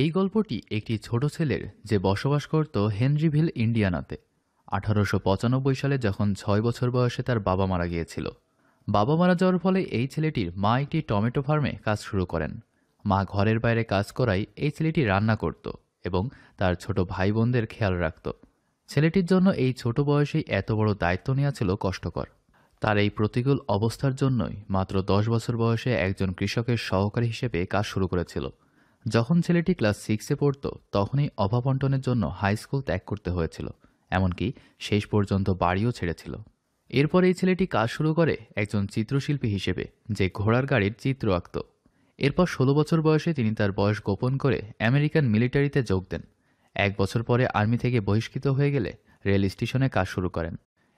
এই গল্পটি একটি ছোট ছেলের যে বসবাস করত হেনরিভিল ইন্ডিয়ানাতে আঠারোশো সালে যখন ছয় বছর বয়সে তার বাবা মারা গিয়েছিল বাবা মারা যাওয়ার ফলে এই ছেলেটির মা একটি টমেটো ফার্মে কাজ শুরু করেন মা ঘরের বাইরে কাজ করাই এই ছেলেটি রান্না করত এবং তার ছোট ভাই বোনদের খেয়াল রাখত ছেলেটির জন্য এই ছোট বয়সেই এত বড় দায়িত্ব নেওয়া ছিল কষ্টকর তার এই প্রতিকূল অবস্থার জন্যই মাত্র দশ বছর বয়সে একজন কৃষকের সহকারী হিসেবে কাজ শুরু করেছিল যখন ছেলেটি ক্লাস সিক্সে পড়ত তখনই অভাবন্টনের জন্য হাই স্কুল ত্যাগ করতে হয়েছিল এমনকি শেষ পর্যন্ত বাড়িও ছেড়েছিল এরপর এই ছেলেটি কাজ শুরু করে একজন চিত্রশিল্পী হিসেবে যে ঘোড়ার গাড়ির চিত্র আঁকত এরপর ষোলো বছর বয়সে তিনি তার বয়স গোপন করে আমেরিকান মিলিটারিতে যোগ দেন এক বছর পরে আর্মি থেকে বহিষ্কৃত হয়ে গেলে রেল স্টেশনে কাজ শুরু করেন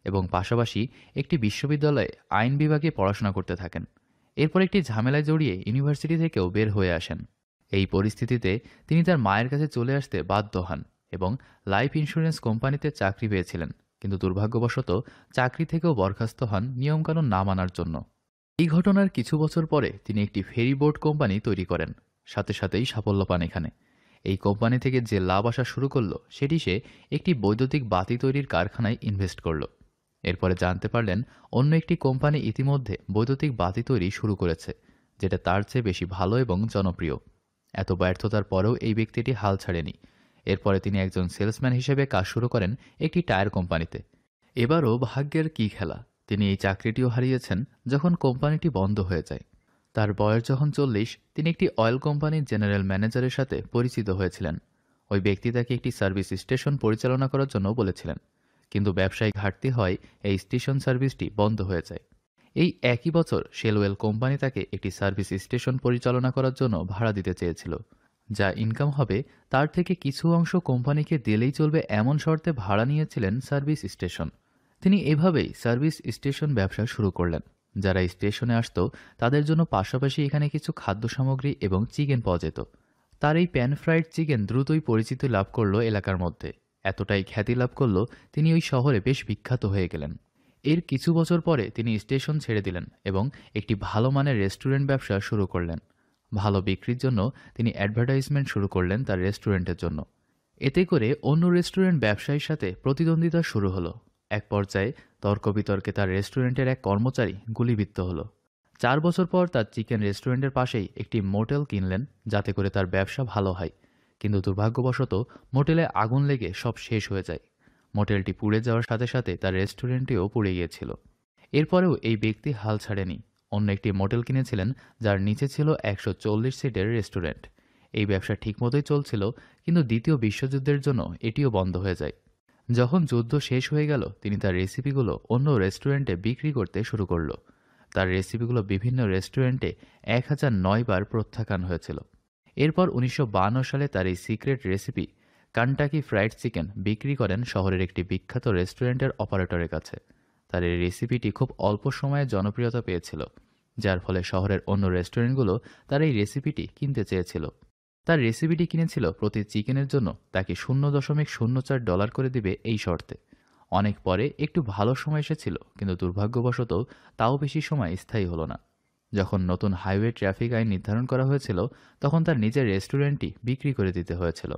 এবং পাশাপাশি একটি বিশ্ববিদ্যালয়ে আইন বিভাগে পড়াশোনা করতে থাকেন এরপর একটি ঝামেলায় জড়িয়ে ইউনিভার্সিটি থেকেও বের হয়ে আসেন এই পরিস্থিতিতে তিনি তার মায়ের কাছে চলে আসতে বাধ্য হন এবং লাইফ ইন্স্যুরেন্স কোম্পানিতে চাকরি পেয়েছিলেন কিন্তু দুর্ভাগ্যবশত চাকরি থেকেও বরখাস্ত হন নিয়মকানুন না মানার জন্য এই ঘটনার কিছু বছর পরে তিনি একটি ফেরি কোম্পানি তৈরি করেন সাথে সাথেই সাফল্য পান এখানে এই কোম্পানি থেকে যে লাভ আসা শুরু করলো সেটি সে একটি বৈদ্যুতিক বাতি তৈরির কারখানায় ইনভেস্ট করল এরপরে জানতে পারলেন অন্য একটি কোম্পানি ইতিমধ্যে বৈদ্যুতিক বাতি তৈরি শুরু করেছে যেটা তার চেয়ে বেশি ভালো এবং জনপ্রিয় এত ব্যর্থতার পরেও এই ব্যক্তিটি হাল ছাড়েনি এরপরে তিনি একজন সেলসম্যান হিসেবে কাজ শুরু করেন একটি টায়ার কোম্পানিতে এবারও ভাগ্যের কী খেলা তিনি এই চাকরিটিও হারিয়েছেন যখন কোম্পানিটি বন্ধ হয়ে যায় তার বয়স যখন চল্লিশ তিনি একটি অয়েল কোম্পানির জেনারেল ম্যানেজারের সাথে পরিচিত হয়েছিলেন ওই ব্যক্তি তাকে একটি সার্ভিস স্টেশন পরিচালনা করার জন্য বলেছিলেন কিন্তু ব্যবসায়িক ঘাটতি হয় এই স্টেশন সার্ভিসটি বন্ধ হয়ে যায় এই একই বছর শেলওয়েল কোম্পানি তাকে একটি সার্ভিস স্টেশন পরিচালনা করার জন্য ভাড়া দিতে চেয়েছিল যা ইনকাম হবে তার থেকে কিছু অংশ কোম্পানিকে দিলেই চলবে এমন শর্তে ভাড়া নিয়েছিলেন সার্ভিস স্টেশন তিনি এভাবেই সার্ভিস স্টেশন ব্যবসা শুরু করলেন যারা স্টেশনে আসত তাদের জন্য পাশাপাশি এখানে কিছু খাদ্য সামগ্রী এবং চিকেন পাওয়া যেত তার এই প্যান ফ্রাইড চিকেন দ্রুতই পরিচিতি লাভ করলো এলাকার মধ্যে এতটাই খ্যাতি লাভ করলো তিনি ওই শহরে বেশ বিখ্যাত হয়ে গেলেন এর কিছু বছর পরে তিনি স্টেশন ছেড়ে দিলেন এবং একটি ভালো মানের রেস্টুরেন্ট ব্যবসা শুরু করলেন ভালো বিক্রির জন্য তিনি অ্যাডভার্টাইজমেন্ট শুরু করলেন তার রেস্টুরেন্টের জন্য এতে করে অন্য রেস্টুরেন্ট ব্যবসায়ীর সাথে প্রতিদ্বন্দ্বিতা শুরু হলো এক পর্যায়ে তর্ক বিতর্কে তার রেস্টুরেন্টের এক কর্মচারী গুলিবিদ্ধ হলো চার বছর পর তার চিকেন রেস্টুরেন্টের পাশেই একটি মোটেল কিনলেন যাতে করে তার ব্যবসা ভালো হয় কিন্তু দুর্ভাগ্যবশত মোটেলে আগুন লেগে সব শেষ হয়ে যায় মোটেলটি পুড়ে যাওয়ার সাথে সাথে তার রেস্টুরেন্টটিও পুড়ে গিয়েছিল এরপরেও এই ব্যক্তি হাল ছাড়েনি অন্য একটি মোটেল কিনেছিলেন যার নিচে ছিল একশো সিটের রেস্টুরেন্ট এই ব্যবসা ঠিকমতোই চলছিল কিন্তু দ্বিতীয় বিশ্বযুদ্ধের জন্য এটিও বন্ধ হয়ে যায় যখন যুদ্ধ শেষ হয়ে গেল তিনি তার রেসিপিগুলো অন্য রেস্টুরেন্টে বিক্রি করতে শুরু করল তার রেসিপিগুলো বিভিন্ন রেস্টুরেন্টে এক হাজার নয় বার প্রত্যাখ্যান হয়েছিল এরপর উনিশশো সালে তার এই secret recipe Kentucky fried chicken বিক্রি করেন শহরের একটি বিখ্যাত রেস্টুরেন্টের অপারেটরের কাছে তার এই রেসিপিটি খুব অল্প সময়ে জনপ্রিয়তা পেয়েছিল যার ফলে শহরের অন্য রেস্টুরেন্টগুলো তার এই রেসিপিটি কিনতে চেয়েছিল তার রেসিপিটি কিনেছিল প্রতি চিকেনের জন্য তাকে শূন্য দশমিক শূন্য চার ডলার করে দিবে এই শর্তে অনেক পরে একটু ভালো সময় এসেছিল কিন্তু দুর্ভাগ্যবশত তাও বেশি সময় স্থায়ী হলো না যখন নতুন হাইওয়ে ট্রাফিক আইন নির্ধারণ করা হয়েছিল তখন তার নিজের রেস্টুরেন্টটি বিক্রি করে দিতে হয়েছিল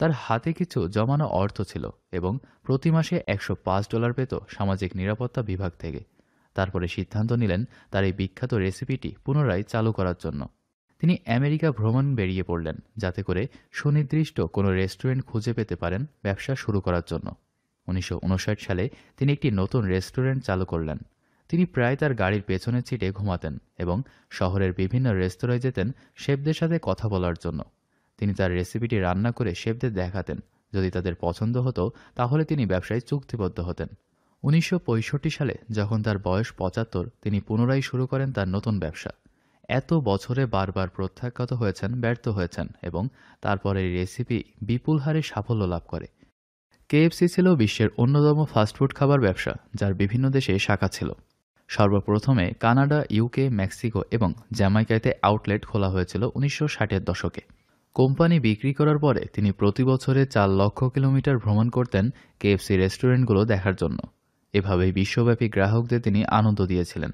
তার হাতে কিছু জমানো অর্থ ছিল এবং প্রতি মাসে একশো পাঁচ ডলার পেত সামাজিক নিরাপত্তা বিভাগ থেকে তারপরে সিদ্ধান্ত নিলেন তার এই বিখ্যাত রেসিপিটি পুনরায় চালু করার জন্য তিনি আমেরিকা ভ্রমণ বেরিয়ে পড়লেন যাতে করে সুনির্দিষ্ট কোনো রেস্টুরেন্ট খুঁজে পেতে পারেন ব্যবসা শুরু করার জন্য উনিশশো সালে তিনি একটি নতুন রেস্টুরেন্ট চালু করলেন তিনি প্রায় তার গাড়ির পেছনের ছিটে ঘুমাতেন এবং শহরের বিভিন্ন রেস্তোরাঁয় যেতেন শেফদের সাথে কথা বলার জন্য তিনি তার রেসিপিটি রান্না করে শেফদের দেখাতেন যদি তাদের পছন্দ হতো তাহলে তিনি ব্যবসায় চুক্তিবদ্ধ হতেন উনিশশো সালে যখন তার বয়স পঁচাত্তর তিনি পুনরায় শুরু করেন তার নতুন ব্যবসা এত বছরে বারবার প্রত্যাখ্যাত হয়েছেন ব্যর্থ হয়েছেন এবং তারপর এই রেসিপি বিপুল হারে সাফল্য লাভ করে কেএফসি ছিল বিশ্বের অন্যতম ফাস্টফুড খাবার ব্যবসা যার বিভিন্ন দেশে শাখা ছিল সর্বপ্রথমে কানাডা ইউকে মেক্সিকো এবং জ্যামাইকাতে আউটলেট খোলা হয়েছিল উনিশশো ষাটের দশকে কোম্পানি বিক্রি করার পরে তিনি প্রতি বছরে চার লক্ষ কিলোমিটার ভ্রমণ করতেন কেএফসি রেস্টুরেন্টগুলো দেখার জন্য এভাবেই বিশ্বব্যাপী গ্রাহকদের তিনি আনন্দ দিয়েছিলেন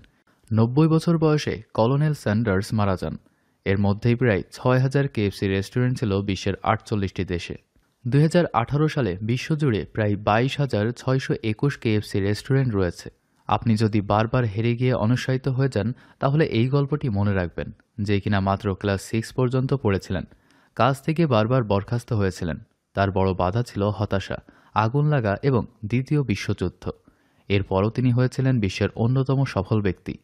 নব্বই বছর বয়সে কলোনেল স্যান্ডার্স মারা যান এর মধ্যেই প্রায় ছয় হাজার কেএফসি রেস্টুরেন্ট ছিল বিশ্বের আটচল্লিশটি দেশে দুই সালে বিশ্বজুড়ে প্রায় বাইশ হাজার ছয়শো একুশ কেএফসি রেস্টুরেন্ট রয়েছে আপনি যদি বারবার হেরে গিয়ে অনুসায়িত হয়ে যান তাহলে এই গল্পটি মনে রাখবেন যে কিনা মাত্র ক্লাস সিক্স পর্যন্ত পড়েছিলেন কাজ থেকে বারবার বরখাস্ত হয়েছিলেন তার বড় বাধা ছিল হতাশা আগুন লাগা এবং দ্বিতীয় বিশ্বযুদ্ধ এরপরও তিনি হয়েছিলেন বিশ্বের অন্যতম সফল ব্যক্তি